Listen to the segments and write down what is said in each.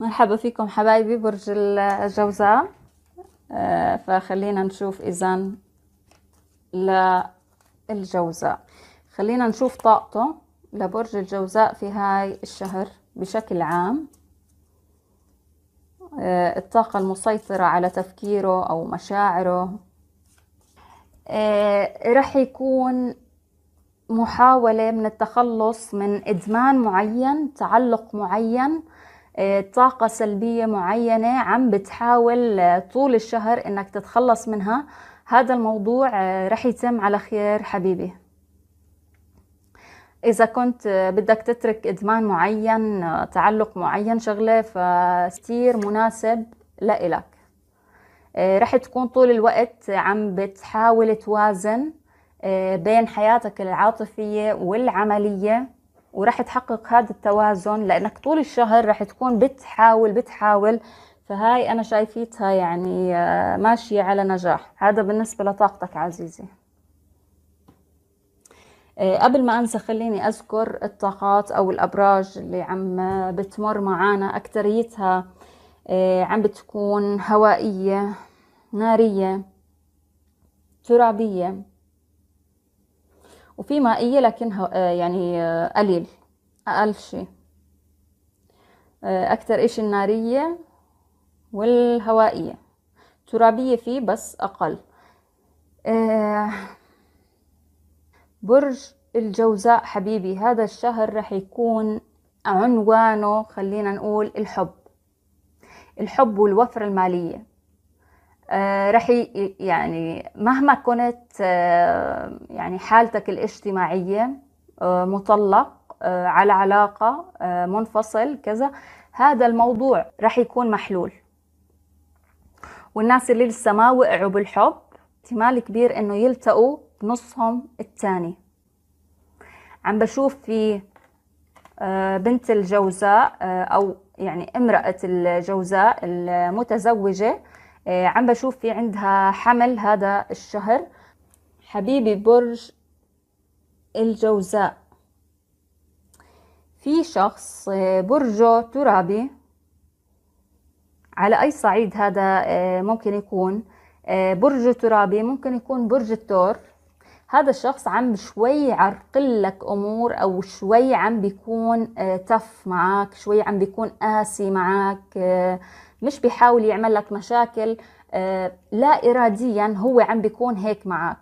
مرحبا فيكم حبايبي برج الجوزاء آه، فخلينا نشوف اذا للجوزاء خلينا نشوف طاقته لبرج الجوزاء في هاي الشهر بشكل عام آه، الطاقة المسيطرة على تفكيره أو مشاعره آه، رح يكون محاولة من التخلص من إدمان معين تعلق معين آه، طاقة سلبية معينة عم بتحاول آه، طول الشهر انك تتخلص منها هذا الموضوع آه، رح يتم على خير حبيبي إذا كنت بدك تترك إدمان معين تعلق معين شغلة فكتير مناسب لإلك رح تكون طول الوقت عم بتحاول توازن بين حياتك العاطفية والعملية وراح تحقق هذا التوازن لانك طول الشهر راح تكون بتحاول بتحاول فهاي انا شايفيتها يعني آه، ماشيه على نجاح هذا بالنسبه لطاقتك عزيزي آه، قبل ما انسى خليني اذكر الطاقات او الابراج اللي عم بتمر معانا اكتريتها آه، عم بتكون هوائيه ناريه ترابيه وفي مائية لكنها آه، يعني آه، قليل أقل شيء آه، أكتر إشي النارية والهوائية ترابية فيه بس أقل برج الجوزاء حبيبي هذا الشهر رح يكون عنوانه خلينا نقول الحب الحب والوفرة المالية آه، رح يعني مهما كنت آه، يعني حالتك الاجتماعية آه، مطلق على علاقة منفصل كذا هذا الموضوع رح يكون محلول والناس اللي لسه ما وقعوا بالحب احتمال كبير انه يلتقوا بنصهم الثاني عم بشوف في بنت الجوزاء او يعني امرأة الجوزاء المتزوجة آه، عم بشوف في عندها حمل هذا الشهر حبيبي برج الجوزاء في شخص آه، برجه ترابي على أي صعيد هذا آه، ممكن يكون برج ترابي ممكن يكون برج الثور هذا الشخص عم شوي عرقل لك امور او شوي عم بيكون تف معك شوي عم بيكون قاسي معك مش بيحاول يعمل لك مشاكل آه، لا إراديا هو عم بيكون هيك معك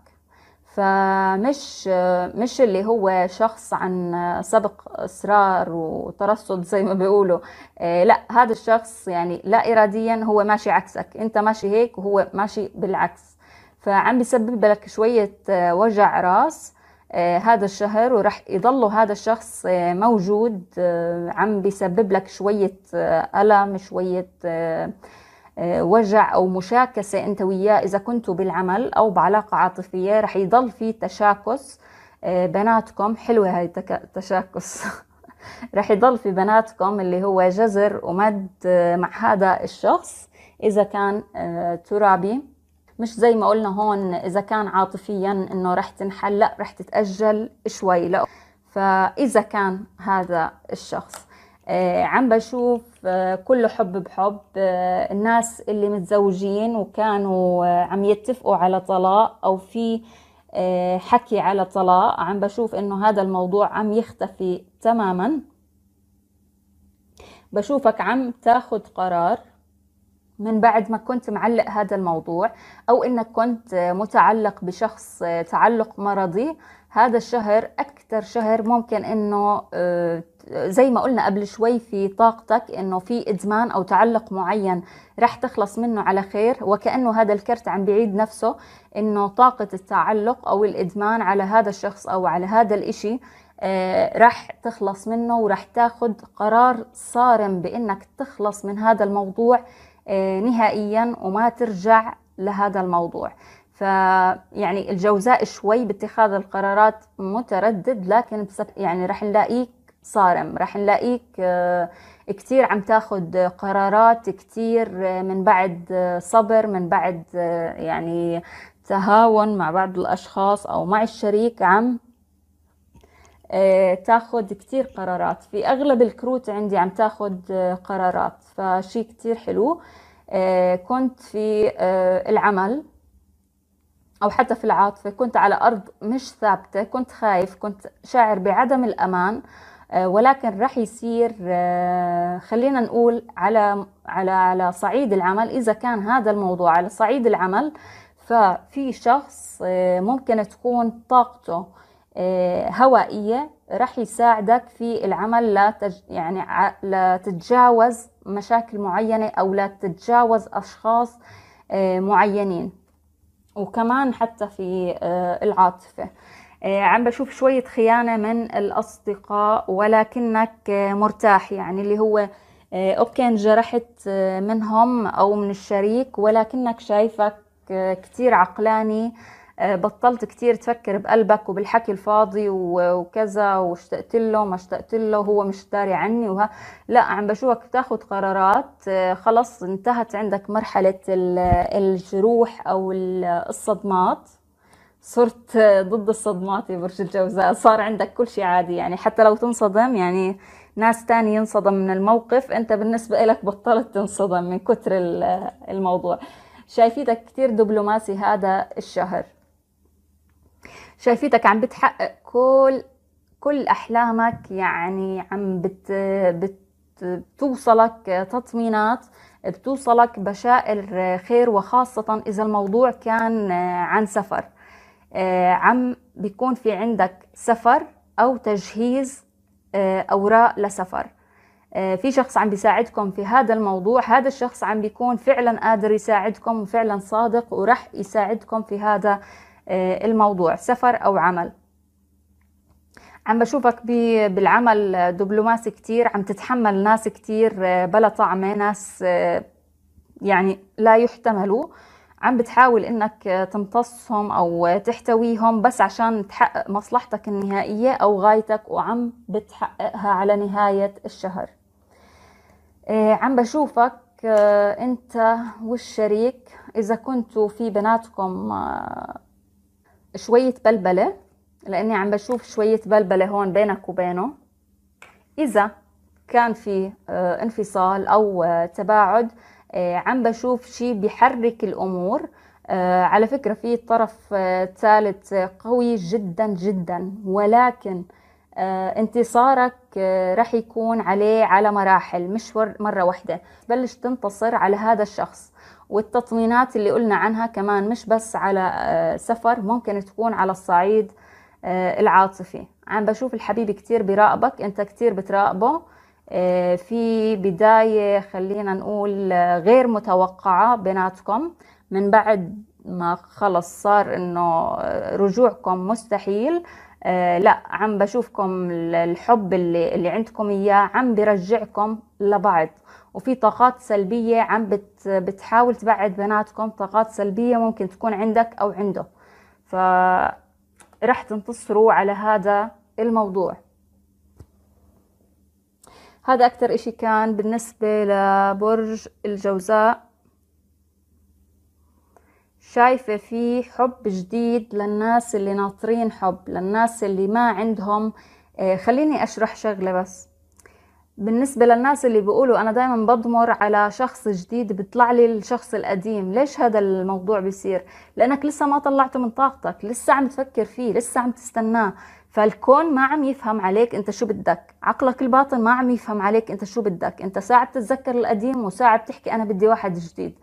فمش آه، مش اللي هو شخص عن آه، سبق اصرار وترصد زي ما بيقولوا لا هذا الشخص يعني لا اراديا هو ماشي عكسك انت ماشي هيك وهو ماشي بالعكس فعم بيسبب لك شويه وجع راس آه، هذا الشهر ورح يضل هذا الشخص آه، موجود آه، عم بيسبب لك شوية ألم شوية وجع أو مشاكسة أنت وياه إذا كنتوا بالعمل أو بعلاقة عاطفية رح يضل في تشاكس بناتكم حلوة هاي التشاكس رح يضل في بناتكم اللي هو جزر ومد مع هذا الشخص إذا كان ترابي مش زي ما قلنا هون اذا كان عاطفيا انه رح تنحل لا رح تتاجل شوي لا فاذا كان هذا الشخص آه، عم بشوف آه، كل حب بحب آه، الناس اللي متزوجين وكانوا عم يتفقوا على طلاق او في حكي على طلاق عم بشوف انه هذا الموضوع عم يختفي تماما بشوفك عم تاخد قرار من بعد ما كنت معلق هذا الموضوع او انك كنت متعلق بشخص تعلق مرضي هذا الشهر اكثر شهر ممكن انه آه، زي ما قلنا قبل شوي في طاقتك انه في ادمان او تعلق معين رح تخلص منه على خير وكانه هذا الكرت عم بيعيد نفسه انه طاقه التعلق او الادمان على هذا الشخص او على هذا الاشي آه، رح تخلص منه ورح تاخد قرار صارم بانك تخلص من هذا الموضوع آه، نهائيا وما ترجع لهذا الموضوع فيعني الجوزاء شوي باتخاذ القرارات متردد لكن يعني رح نلاقيك صارم رح نلاقيك آه، كثير عم تاخذ قرارات كثير آه، من بعد صبر من بعد يعني تهاون مع بعض الأشخاص أو مع الشريك عم آه، تاخذ كتير قرارات في اغلب الكروت عندي عم تاخذ آه، قرارات فشي كتير حلو آه، كنت في العمل او حتى في العاطفه كنت على ارض مش ثابته كنت خايف كنت شاعر بعدم الامان ولكن رح يصير خلينا نقول على على على صعيد العمل اذا كان هذا الموضوع على صعيد العمل ففي شخص ممكن تكون طاقته هوائية رح يساعدك في العمل لتج... يعني لتتجاوز مشاكل معينة أو لا تتجاوز أشخاص آه، معينين وكمان حتى في آه، العاطفة آه، عم بشوف شوية خيانة من الأصدقاء ولكنك مرتاح يعني اللي هو أوكي انجرحت منهم أو من الشريك ولكنك شايفك كتير عقلاني آه، بطلت كتير تفكر بقلبك وبالحكي الفاضي وكذا واشتقت له ما اشتقت له هو مش داري عني وها لا عم بشوفك بتاخد قرارات آه، خلص انتهت عندك مرحلة الجروح او الصدمات صرت ضد الصدمات يا برج الجوزاء صار عندك كل شيء عادي يعني حتى لو تنصدم يعني ناس تاني ينصدم من الموقف انت بالنسبة لك بطلت تنصدم من كتر الموضوع شايفيتك كتير دبلوماسي هذا الشهر شايفيتك عم بتحقق كل كل احلامك يعني عم بت, بت بتوصلك تطمينات بتوصلك بشائر خير وخاصة إذا الموضوع كان عن سفر آه، عم بيكون في عندك سفر أو تجهيز آه، أوراق لسفر آه، في شخص عم بيساعدكم في هذا الموضوع هذا الشخص عم بيكون فعلا قادر يساعدكم وفعلا صادق ورح يساعدكم في هذا آه، الموضوع سفر أو عمل عم بشوفك بالعمل دبلوماسي كتير عم تتحمل ناس كتير آه، بلا طعمة ناس آه، يعني لا يحتملوا عم بتحاول انك تمتصهم او تحتويهم بس عشان تحقق مصلحتك النهائية او غايتك وعم بتحققها على نهاية الشهر عم بشوفك انت والشريك اذا كنتوا في بناتكم شوية بلبلة لأني عم بشوف شوية بلبلة هون بينك وبينه إذا كان في آه، انفصال أو آه، تباعد آه، عم بشوف شيء بيحرك الأمور على فكرة في طرف ثالث قوي جدا جدا ولكن آه، انتصارك آه، رح يكون عليه على مراحل مش مرة واحدة تبلش تنتصر على هذا الشخص والتطمينات اللي قلنا عنها كمان مش بس على آه، سفر ممكن تكون على الصعيد العاطفي عم بشوف الحبيب كتير براقبك انت كتير بتراقبه في بداية خلينا نقول غير متوقعة بيناتكم من بعد ما خلص صار انه رجوعكم مستحيل آه، لا عم بشوفكم الحب اللي, اللي عندكم اياه عم برجعكم لبعض وفي طاقات سلبية عم بت بتحاول تبعد بناتكم طاقات سلبية ممكن تكون عندك أو عنده فرح تنتصروا على هذا الموضوع هذا أكتر إشي كان بالنسبة لبرج الجوزاء شايفة في حب جديد للناس اللي ناطرين حب للناس اللي ما عندهم آه، خليني أشرح شغلة بس بالنسبة للناس اللي بيقولوا أنا دايما بضمر على شخص جديد بيطلع لي الشخص القديم ليش هذا الموضوع بيصير لأنك لسه ما طلعته من طاقتك لسه عم تفكر فيه لسه عم تستناه فالكون ما عم يفهم عليك انت شو بدك عقلك الباطن ما عم يفهم عليك انت شو بدك انت ساعة بتتذكر القديم وساعة بتحكي انا بدي واحد جديد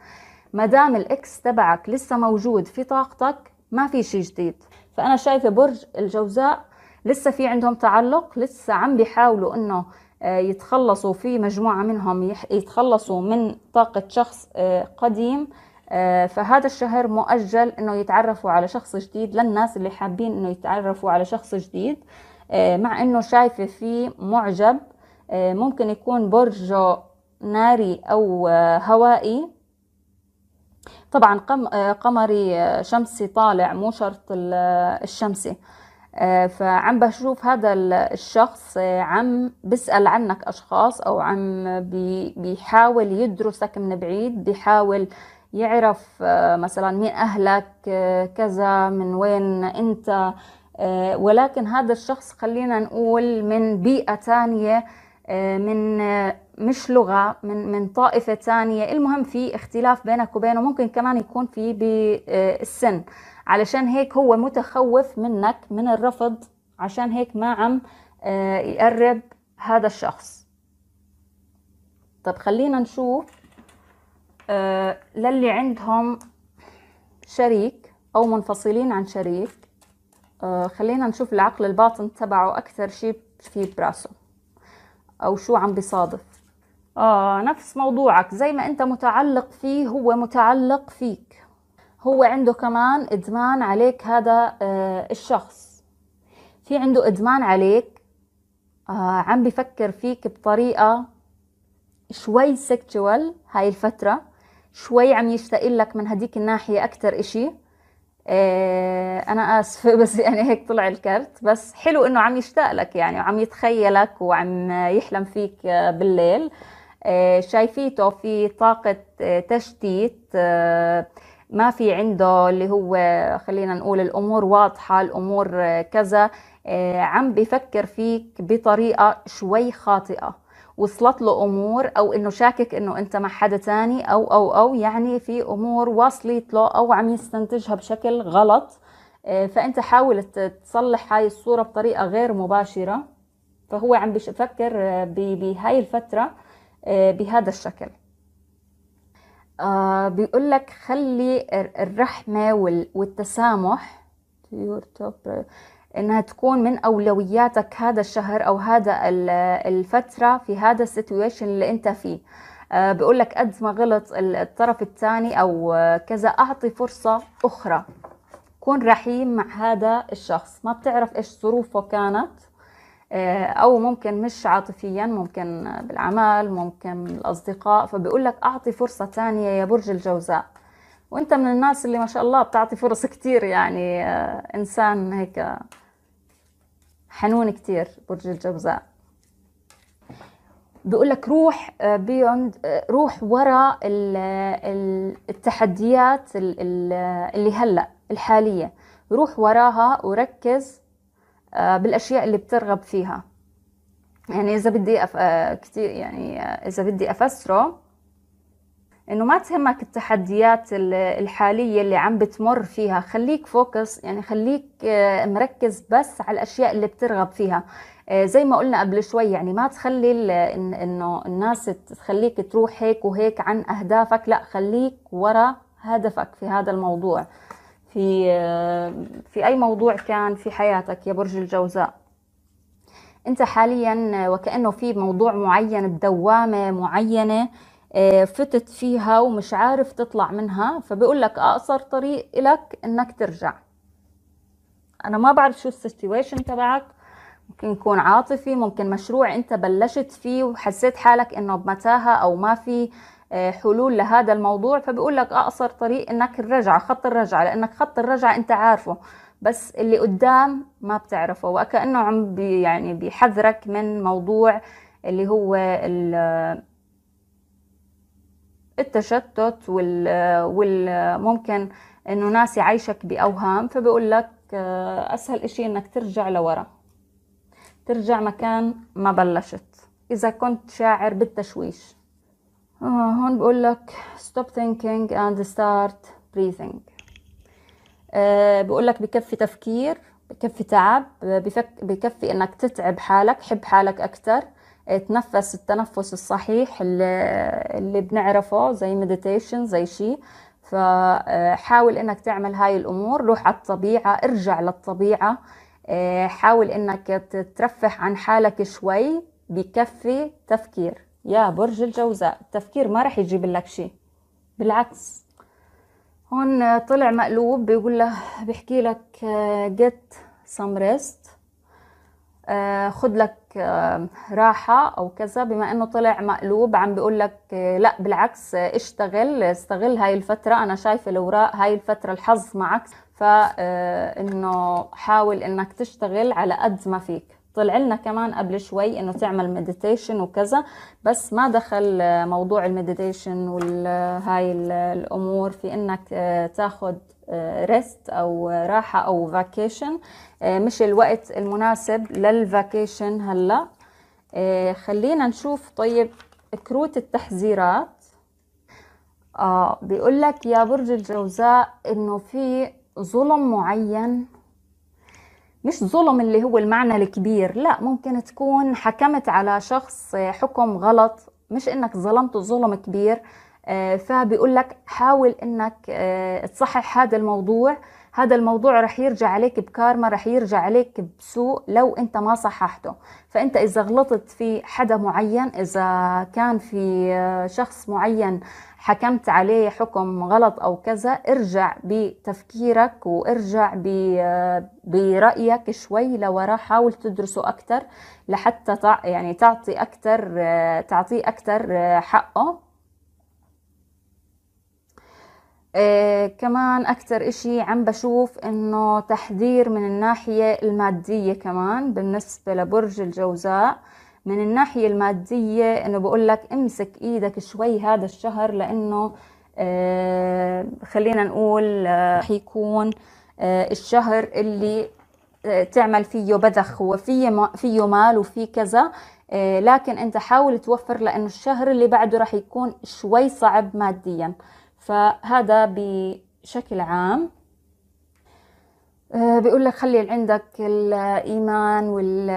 ما دام الاكس تبعك لسه موجود في طاقتك ما في شيء جديد فانا شايفه برج الجوزاء لسه في عندهم تعلق لسه عم بيحاولوا انه آه، يتخلصوا في مجموعه منهم يتخلصوا من طاقه شخص آه، قديم آه، فهذا الشهر مؤجل انه يتعرفوا على شخص جديد للناس اللي حابين انه يتعرفوا على شخص جديد مع انه شايفه في معجب ممكن يكون برجه ناري او هوائي طبعا آه، قمري آه، شمسي طالع مو شرط آه، الشمسي فعم بشوف هذا الشخص عم بسأل عنك أشخاص أو عم بيحاول يدرسك من بعيد بيحاول يعرف مثلا مين أهلك كذا من وين أنت ولكن هذا الشخص خلينا نقول من بيئة تانية آه، من آه، مش لغة من من طائفة ثانية المهم في اختلاف بينك وبينه ممكن كمان يكون في بالسن آه، علشان هيك هو متخوف منك من الرفض عشان هيك ما عم يقرب هذا الشخص طب خلينا نشوف للي عندهم شريك أو منفصلين عن شريك خلينا نشوف العقل الباطن تبعه أكثر شيء في براسه أو شو عم بيصادف آه نفس موضوعك زي ما أنت متعلق فيه هو متعلق فيك هو عنده كمان إدمان عليك هذا آه الشخص في عنده إدمان عليك آه عم بفكر فيك بطريقة شوي سكتشوال هاي الفترة شوي عم يشتاق لك من هديك الناحية أكتر إشي آه، انا اسفه بس يعني هيك طلع الكرت بس حلو انه عم يشتاق لك يعني وعم يتخيلك وعم يحلم فيك آه، بالليل آه، شايفيته في طاقة تشتيت ما في عنده اللي هو خلينا نقول الأمور واضحة الأمور كذا عم بفكر فيك بطريقة شوي خاطئة وصلت له امور او انه شاكك انه انت مع حدا تاني او او او يعني في امور وصلت له او عم يستنتجها بشكل غلط آه، فانت حاول تصلح هاي الصورة بطريقة غير مباشرة فهو عم بفكر آه، بهاي الفترة آه، بهذا الشكل بيقول لك خلي الرحمة والتسامح انها تكون من اولوياتك هذا الشهر او هذا الفتره في هذا السيتويشن اللي انت فيه آه، بقول لك قد ما غلط الطرف الثاني او آه، كذا اعطي فرصه اخرى كن رحيم مع هذا الشخص ما بتعرف ايش ظروفه كانت آه، او ممكن مش عاطفيا ممكن بالعمل ممكن الاصدقاء فبقول لك اعطي فرصه ثانيه يا برج الجوزاء وانت من الناس اللي ما شاء الله بتعطي فرص كتير يعني انسان هيك حنون كتير برج الجوزاء بيقول لك روح بيوند آه، آه، روح وراء التحديات اللي هلا الحاليه روح وراها وركز آه، بالاشياء اللي بترغب فيها يعني اذا بدي كثير كتير يعني اذا بدي افسره انه ما تهمك التحديات الحاليه اللي عم بتمر فيها خليك فوكس يعني خليك آه، مركز بس على الاشياء اللي بترغب فيها آه، زي ما قلنا قبل شوي يعني ما تخلي انه الناس تخليك تروح هيك وهيك عن اهدافك لا خليك ورا هدفك في هذا الموضوع في آه، في اي موضوع كان في حياتك يا برج الجوزاء انت حاليا وكانه في موضوع معين بدوامه معينه آه، فتت فيها ومش عارف تطلع منها فبيقول لك اقصر آه، طريق لك انك ترجع انا ما بعرف شو السيتويشن تبعك ممكن يكون عاطفي ممكن مشروع انت بلشت فيه وحسيت حالك انه بمتاهه او ما في آه، حلول لهذا الموضوع فبيقول لك اقصر طريق انك الرجعه خط الرجعه لانك خط الرجعه انت عارفه بس اللي قدام ما بتعرفه وكانه عم بي يعني بيحذرك من موضوع اللي هو التشتت وال والممكن انه ناس يعيشك باوهام فبقول لك آه، اسهل اشي انك ترجع لورا ترجع مكان ما بلشت اذا كنت شاعر بالتشويش آه، هون بقول لك stop thinking and start breathing آه، بقول لك بكفي تفكير بكفي تعب بكفي انك تتعب حالك حب حالك اكثر تنفس التنفس الصحيح اللي, اللي بنعرفه زي مديتيشن زي شيء فحاول انك تعمل هاي الامور روح على الطبيعه ارجع للطبيعه حاول انك ترفه عن حالك شوي بكفي تفكير يا برج الجوزاء التفكير ما رح يجيب لك شيء بالعكس هون طلع مقلوب بيقول له بيحكي لك get some rest خد لك راحة أو كذا بما أنه طلع مقلوب عم بيقول لك آه، لا بالعكس آه، اشتغل استغل هاي الفترة أنا شايفة الأوراق هاي الفترة الحظ معك فإنه آه، حاول إنك تشتغل على قد ما فيك طلع لنا كمان قبل شوي انه تعمل مديتيشن وكذا بس ما دخل آه، موضوع المديتيشن وهاي آه، الامور في انك آه، تاخذ ريست او راحه او فاكيشن مش الوقت المناسب للفاكيشن هلا خلينا نشوف طيب كروت التحذيرات اه بيقول لك يا برج الجوزاء انه في ظلم معين مش ظلم اللي هو المعنى الكبير لا ممكن تكون حكمت على شخص آه، حكم غلط مش انك ظلمته ظلم كبير آه، فبيقول لك حاول انك آه، تصحح هذا الموضوع هذا الموضوع رح يرجع عليك بكارما رح يرجع عليك بسوء لو انت ما صححته فانت اذا غلطت في حدا معين اذا كان في شخص معين حكمت عليه حكم غلط او كذا ارجع بتفكيرك وارجع برايك شوي لورا حاول تدرسه اكثر لحتى يعني تعطي اكثر تعطيه اكثر حقه إيه كمان أكتر إشي عم بشوف إنه تحذير من الناحية المادية كمان بالنسبة لبرج الجوزاء من الناحية المادية انه بقول لك امسك ايدك شوي هذا الشهر لانه آه، خلينا نقول آه، رح حيكون آه، الشهر اللي تعمل فيه بذخ وفيه فيه مال وفيه كذا لكن انت حاول توفر لانه الشهر اللي بعده راح يكون شوي صعب ماديا فهذا بشكل عام بيقول لك خلي عندك الايمان وال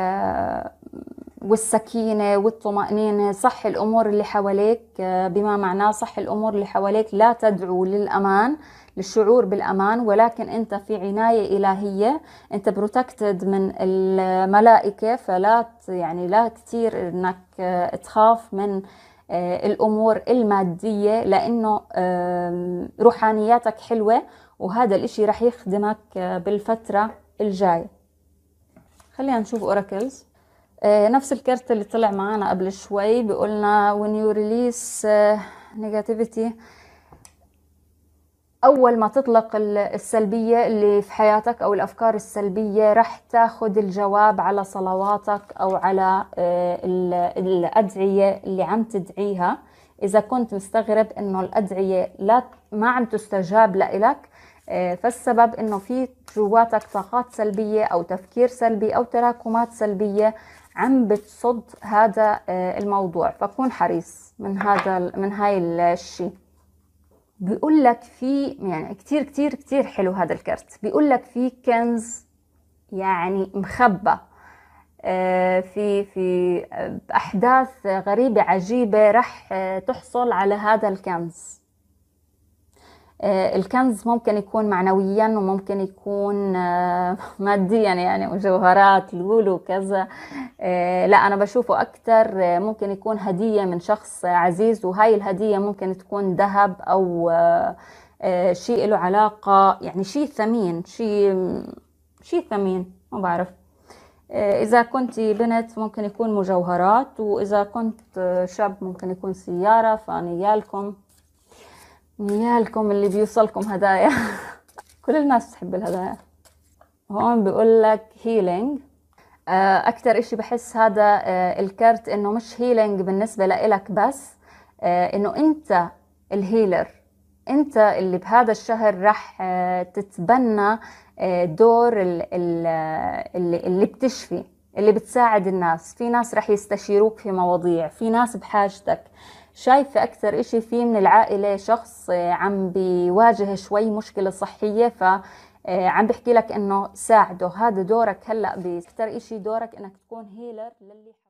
والسكينة والطمأنينة صح الأمور اللي حواليك آه، بما معناه صح الأمور اللي حواليك لا تدعو للأمان للشعور بالأمان ولكن أنت في عناية إلهية أنت بروتكتد من الملائكة فلا يعني لا كثير أنك آه، تخاف من آه، الأمور المادية لأنه روحانياتك حلوة وهذا الإشي رح يخدمك بالفترة الجاية خلينا نشوف أوراكلز آه، نفس الكارت اللي طلع معانا قبل شوي بيقولنا when you release آه، negativity أول ما تطلق السلبية اللي في حياتك أو الأفكار السلبية رح تاخد الجواب على صلواتك أو على آه، الأدعية اللي عم تدعيها إذا كنت مستغرب إنه الأدعية لا ما عم تستجاب لإلك فالسبب إنه في جواتك طاقات سلبية أو تفكير سلبي أو تراكمات سلبية عم بتصد هذا آه، الموضوع فكون حريص من هذا من هاي الشيء بيقول لك في يعني كتير كتير كتير حلو هذا الكرت بيقول لك في كنز يعني مخبى آه، في في احداث غريبه عجيبه رح آه، تحصل على هذا الكنز آه، الكنز ممكن يكون معنويا وممكن يكون آه، ماديا يعني مجوهرات لولو كذا آه، لا أنا بشوفه أكثر ممكن يكون هدية من شخص عزيز وهاي الهدية ممكن تكون ذهب أو شيء له علاقة يعني شيء ثمين شيء شيء ثمين ما بعرف إذا كنت بنت ممكن يكون مجوهرات وإذا كنت شاب ممكن يكون سيارة فاني لكم ويالكم اللي بيوصلكم هدايا كل الناس تحب الهدايا هون بيقول لك هيلينج آه، اكثر اشي بحس هذا آه، الكرت انه مش هيلينج بالنسبه لإلك بس آه، انه انت الهيلر انت اللي بهذا الشهر راح تتبنى دور اللي, اللي بتشفي اللي بتساعد الناس في ناس راح يستشيروك في مواضيع في ناس بحاجتك شايفة أكثر إشي فيه من العائلة شخص آه، عم بيواجه شوي مشكلة صحية ف آه، عم بحكي لك انه ساعده هذا دورك هلا بكتر اشي دورك انك تكون هيلر للي